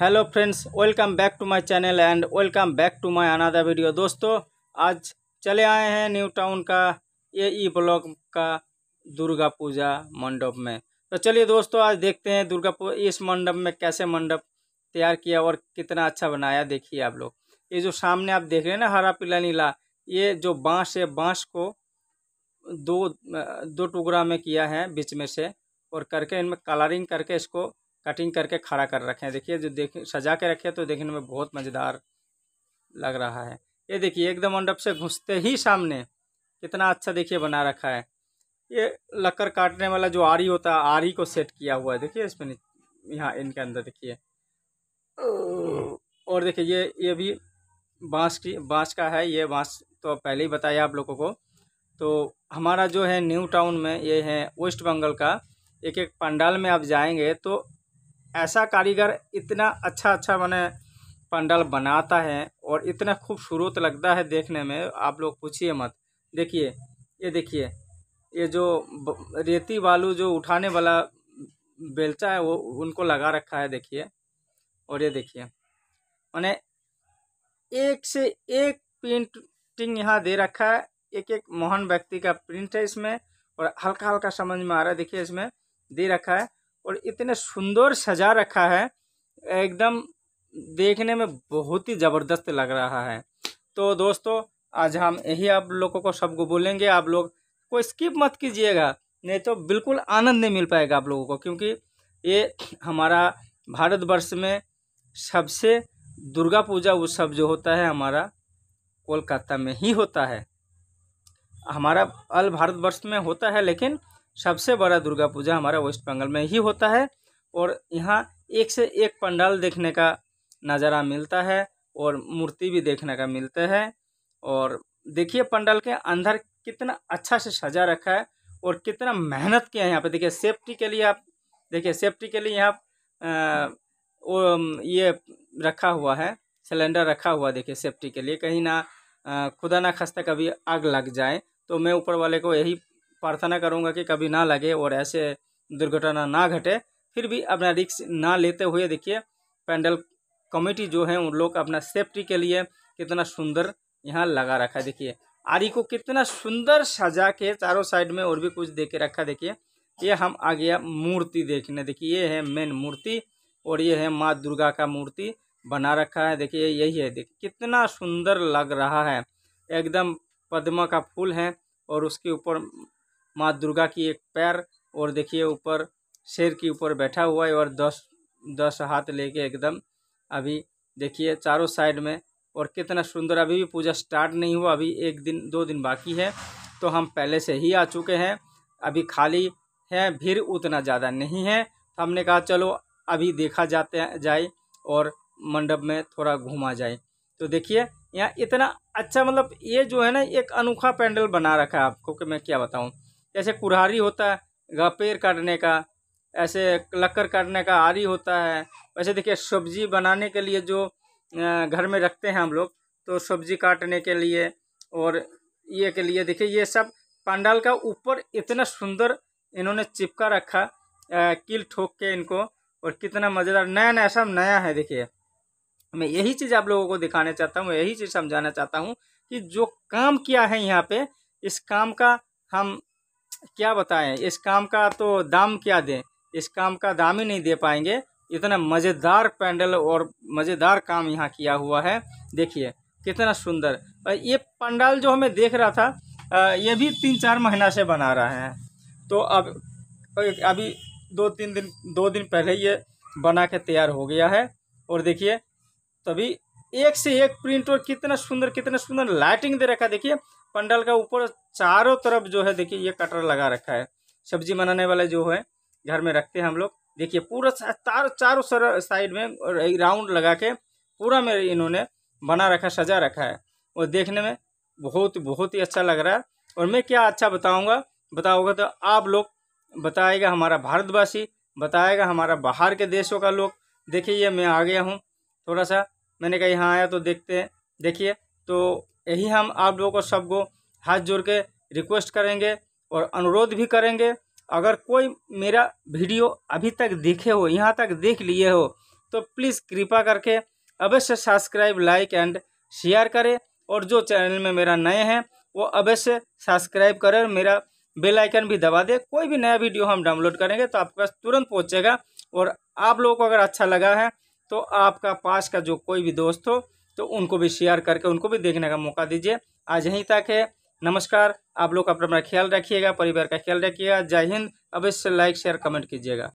hello friends welcome back to my channel and welcome back to my another video दोस्तों आज चले आए हैं न्यू टाउन का ए ई ब्लॉक का दुर्गा पूजा मंडप में तो चलिए दोस्तों आज देखते हैं दुर्गा इस मंडप में कैसे मंडप तैयार किया और कितना अच्छा बनाया देखिए आप लोग ये जो सामने आप देख रहे हैं ना हरा पीला नीला ये जो बाँस है बाँस को दो दो टुकड़ा में किया है बीच में से और करके इनमें कलरिंग करके इसको कटिंग करके खड़ा कर रखे हैं देखिए जो देख सजा के रखे तो देखने में बहुत मज़ेदार लग रहा है ये देखिए एकदम मंडप से घुसते ही सामने कितना अच्छा देखिए बना रखा है ये लकड़ काटने वाला जो आरी होता है आरी को सेट किया हुआ है देखिए इसमें यहाँ इनके अंदर देखिए और देखिए ये ये भी बांस की बांस का है ये बांस तो पहले ही बताया आप लोगों को तो हमारा जो है न्यू टाउन में ये है वेस्ट बंगाल का एक एक पंडाल में आप जाएंगे तो ऐसा कारीगर इतना अच्छा अच्छा मैंने पंडाल बनाता है और इतना खूबसूरत लगता है देखने में आप लोग पूछिए मत देखिए ये देखिए ये जो रेती बालू जो उठाने वाला बेलचा है वो उनको लगा रखा है देखिए और ये देखिए मैंने एक से एक प्रिंटिंग यहाँ दे रखा है एक एक मोहन व्यक्ति का प्रिंट है इसमें और हल्का हल्का समझ में आ रहा है देखिए इसमें दे रखा है और इतने सुंदर सजा रखा है एकदम देखने में बहुत ही ज़बरदस्त लग रहा है तो दोस्तों आज हम यही आप लोगों को सबको बोलेंगे आप लोग कोई स्किप मत कीजिएगा नहीं तो बिल्कुल आनंद नहीं मिल पाएगा आप लोगों को क्योंकि ये हमारा भारतवर्ष में सबसे दुर्गा पूजा उत्सव जो होता है हमारा कोलकाता में ही होता है हमारा अल भारतवर्ष में होता है लेकिन सबसे बड़ा दुर्गा पूजा हमारा वेस्ट बंगाल में ही होता है और यहाँ एक से एक पंडाल देखने का नज़ारा मिलता है और मूर्ति भी देखने का मिलता है और देखिए पंडाल के अंदर कितना अच्छा से सजा रखा है और कितना मेहनत किया है यहाँ पे देखिए सेफ्टी के लिए आप देखिए सेफ्टी के लिए यहाँ वो ये रखा हुआ है सिलेंडर रखा हुआ देखिए सेफ्टी के लिए कहीं ना खुदा ना खस्ता कभी आग लग जाए तो मैं ऊपर वाले को यही प्रार्थना करूँगा कि कभी ना लगे और ऐसे दुर्घटना ना घटे फिर भी अपना रिक्स ना लेते हुए देखिए पैंडल कमेटी जो है उन लोग अपना सेफ्टी के लिए कितना सुंदर यहाँ लगा रखा है देखिए आरी को कितना सुंदर सजा के चारों साइड में और भी कुछ दे के रखा देखिए ये हम आ गया मूर्ति देखने देखिए ये है मेन मूर्ति और ये है माँ दुर्गा का मूर्ति बना रखा है देखिए यही है देखिए कितना सुंदर लग रहा है एकदम पद्मा का फूल है और उसके ऊपर माँ दुर्गा की एक पैर और देखिए ऊपर शेर के ऊपर बैठा हुआ है और दस दस हाथ लेके एकदम अभी देखिए चारों साइड में और कितना सुंदर अभी भी पूजा स्टार्ट नहीं हुआ अभी एक दिन दो दिन बाकी है तो हम पहले से ही आ चुके हैं अभी खाली है भीड़ उतना ज़्यादा नहीं है तो हमने कहा चलो अभी देखा जाते जाए और मंडप में थोड़ा घूमा जाए तो देखिए यहाँ इतना अच्छा मतलब ये जो है ना एक अनोखा पैंडल बना रखा है आपको कि मैं क्या बताऊँ जैसे कुरहारी होता है पेड़ काटने का ऐसे लक्कर काटने का आरी होता है वैसे देखिए सब्जी बनाने के लिए जो घर में रखते हैं हम लोग तो सब्जी काटने के लिए और ये के लिए देखिए ये सब पंडाल का ऊपर इतना सुंदर इन्होंने चिपका रखा किल ठोक के इनको और कितना मज़ेदार नया नया सब नया है देखिए मैं यही चीज़ आप लोगों को दिखाना चाहता हूँ यही चीज़ समझाना चाहता हूँ कि जो काम किया है यहाँ पे इस काम का हम क्या बताएं इस काम का तो दाम क्या दें इस काम का दाम ही नहीं दे पाएंगे इतना मज़ेदार पैंडल और मज़ेदार काम यहाँ किया हुआ है देखिए कितना सुंदर ये पंडाल जो हमें देख रहा था ये भी तीन चार महीना से बना रहा है तो अब अभी दो तीन दिन दो दिन पहले ये बना के तैयार हो गया है और देखिए तभी एक से एक प्रिंट और कितना सुंदर कितना सुंदर लाइटिंग दे रखा है देखिए पंडाल का ऊपर चारों तरफ जो है देखिए ये कटर लगा रखा है सब्जी बनाने वाले जो है घर में रखते हैं हम लोग देखिए पूरा चार चारों साइड में राउंड लगा के पूरा मेरे इन्होंने बना रखा सजा रखा है और देखने में बहुत बहुत ही अच्छा लग रहा है और मैं क्या अच्छा बताऊंगा बताऊंगा तो आप लोग बताएगा हमारा भारतवासी बताएगा हमारा बाहर के देशों का लोग देखिए मैं आ गया हूँ थोड़ा सा मैंने कहा यहाँ आया तो देखते हैं देखिए तो यही हम आप लोगों को सबको हाथ जोड़ के रिक्वेस्ट करेंगे और अनुरोध भी करेंगे अगर कोई मेरा वीडियो अभी तक देखे हो यहाँ तक देख लिए हो तो प्लीज़ कृपा करके अवश्य सब्सक्राइब लाइक एंड शेयर करें और जो चैनल में मेरा नए हैं वो अवश्य सब्सक्राइब करें और मेरा बेल आइकन भी दबा दे कोई भी नया वीडियो हम डाउनलोड करेंगे तो आपके पास तुरंत पहुँचेगा और आप लोगों को अगर अच्छा लगा है तो आपका पास का जो कोई भी दोस्त हो तो उनको भी शेयर करके उनको भी देखने का मौका दीजिए आज यहीं तक है नमस्कार आप लोग अपना अपना ख्याल रखिएगा परिवार का ख्याल रखिएगा जय हिंद अवश्य लाइक शेयर कमेंट कीजिएगा